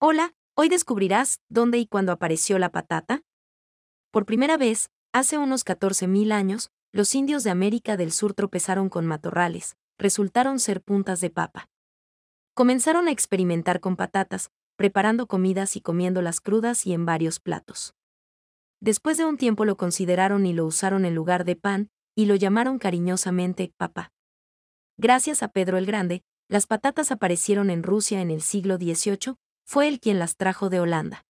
Hola, hoy descubrirás dónde y cuándo apareció la patata. Por primera vez, hace unos 14.000 años, los indios de América del Sur tropezaron con matorrales, resultaron ser puntas de papa. Comenzaron a experimentar con patatas, preparando comidas y comiéndolas crudas y en varios platos. Después de un tiempo lo consideraron y lo usaron en lugar de pan, y lo llamaron cariñosamente papa. Gracias a Pedro el Grande, las patatas aparecieron en Rusia en el siglo XVIII fue él quien las trajo de Holanda.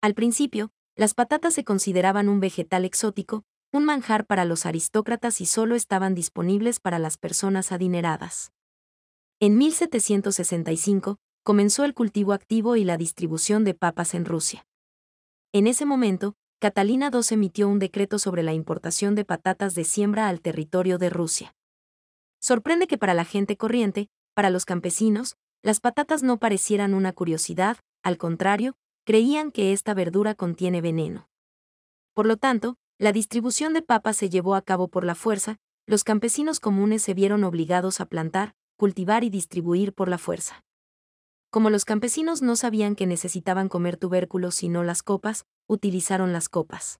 Al principio, las patatas se consideraban un vegetal exótico, un manjar para los aristócratas y solo estaban disponibles para las personas adineradas. En 1765, comenzó el cultivo activo y la distribución de papas en Rusia. En ese momento, Catalina II emitió un decreto sobre la importación de patatas de siembra al territorio de Rusia. Sorprende que para la gente corriente, para los campesinos, las patatas no parecieran una curiosidad, al contrario, creían que esta verdura contiene veneno. Por lo tanto, la distribución de papas se llevó a cabo por la fuerza, los campesinos comunes se vieron obligados a plantar, cultivar y distribuir por la fuerza. Como los campesinos no sabían que necesitaban comer tubérculos sino las copas, utilizaron las copas.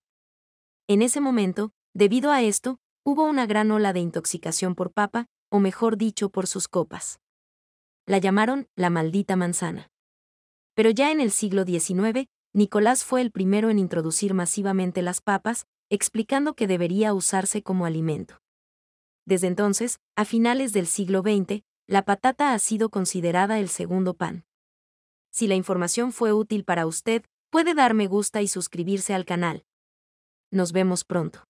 En ese momento, debido a esto, hubo una gran ola de intoxicación por papa, o mejor dicho, por sus copas la llamaron la maldita manzana. Pero ya en el siglo XIX, Nicolás fue el primero en introducir masivamente las papas, explicando que debería usarse como alimento. Desde entonces, a finales del siglo XX, la patata ha sido considerada el segundo pan. Si la información fue útil para usted, puede dar me gusta y suscribirse al canal. Nos vemos pronto.